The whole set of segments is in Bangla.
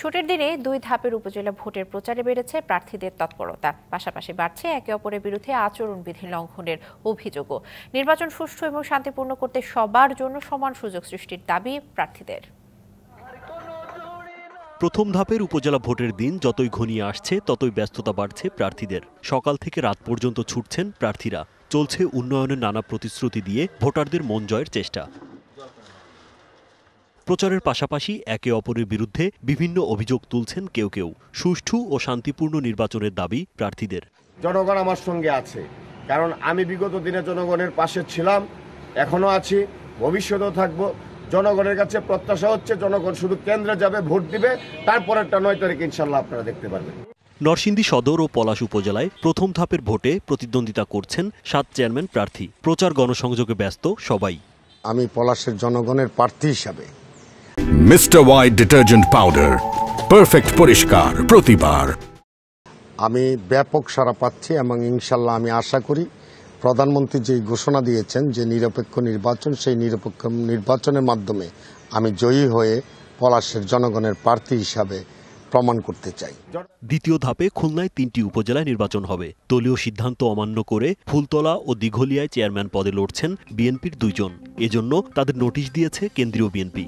ছুটির দিনে দুই ধাপের উপজেলা ভোটের প্রচারে বেড়েছে প্রার্থীদের তৎপরতা পাশাপাশি বাড়ছে একে অপরের বিরুদ্ধে আচরণবিধি লঙ্ঘনের অভিযোগও নির্বাচন সুষ্ঠু এবং শান্তিপূর্ণ করতে সবার জন্য সমান সুযোগ সৃষ্টির দাবি প্রার্থীদের প্রথম ধাপের উপজেলা ভোটের দিন যতই ঘনিয়ে আসছে ততই ব্যস্ততা বাড়ছে প্রার্থীদের সকাল থেকে রাত পর্যন্ত ছুটছেন প্রার্থীরা চলছে উন্নয়নের নানা প্রতিশ্রুতি দিয়ে ভোটারদের মন জয়ের চেষ্টা প্রচারের পাশাপাশি একে অপরের বিরুদ্ধে বিভিন্ন অভিযোগ তুলছেন কেউ কেউ সুষ্ঠু ও শান্তিপূর্ণ নির্বাচনের দাবি প্রার্থীদের জনগণ আমার সঙ্গে আছে কারণ আমি বিগত দিনে জনগণের পাশে ছিলাম এখনও আছি ভবিষ্যতেও থাকবো জনগণের কাছে প্রত্যাশা হচ্ছে জনগণ শুধু কেন্দ্রে যাবে ভোট দিবে তারপরেরটা একটা নয় তারিখ ইনশাল্লাহ আপনারা দেখতে পারবেন নরসিংদী সদর ও পলাশ উপজেলায় প্রথম ধাপের ভোটে প্রতিদ্বন্দ্বিতা করছেন সাত চেয়ারম্যান প্রার্থী প্রচার গণসংযোগে ব্যস্ত সবাই আমি পলাশের জনগণের প্রার্থী হিসাবে mister White detergent powder perfect পরিষ্কার প্রতিবার আমি ব্যাপক সারা পাচ্ছি এবং ইনশাল্লাহ আমি আশা করি প্রধানমন্ত্রী যে ঘোষণা দিয়েছেন যে নিরপেক্ষ নির্বাচন সেই নিরপেক্ষ নির্বাচনের মাধ্যমে আমি জয়ী হয়ে পলাশের জনগণের প্রার্থী হিসাবে প্রমাণ করতে চাই দ্বিতীয় ধাপে খুলনায় তিনটি উপজেলায় নির্বাচন হবে দলীয় সিদ্ধান্ত অমান্য করে ফুলতলা ও দিঘলিয়ায় চেয়ারম্যান পদে লড়ছেন বিএনপির দুইজন এজন্য তাদের নোটিশ দিয়েছে কেন্দ্রীয় বিএনপি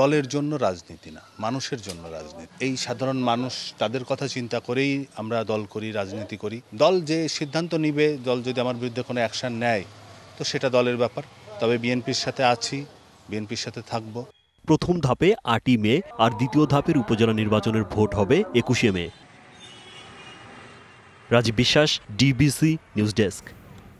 দলের জন্য রাজনীতি না মানুষের জন্য রাজনীতি এই সাধারণ মানুষ তাদের কথা চিন্তা করেই আমরা দল করি রাজনীতি করি দল যে সিদ্ধান্ত নিবে দল যদি আমার বিরুদ্ধে কোনো অ্যাকশান নেয় তো সেটা দলের ব্যাপার তবে বিএনপির সাথে আছি বিএনপির সাথে থাকব প্রথম ধাপে আটই মে আর দ্বিতীয় ধাপের উপজেলা নির্বাচনের ভোট হবে একুশে মে রাজীব বিশ্বাস ডিবিসি নিউজ ডেস্ক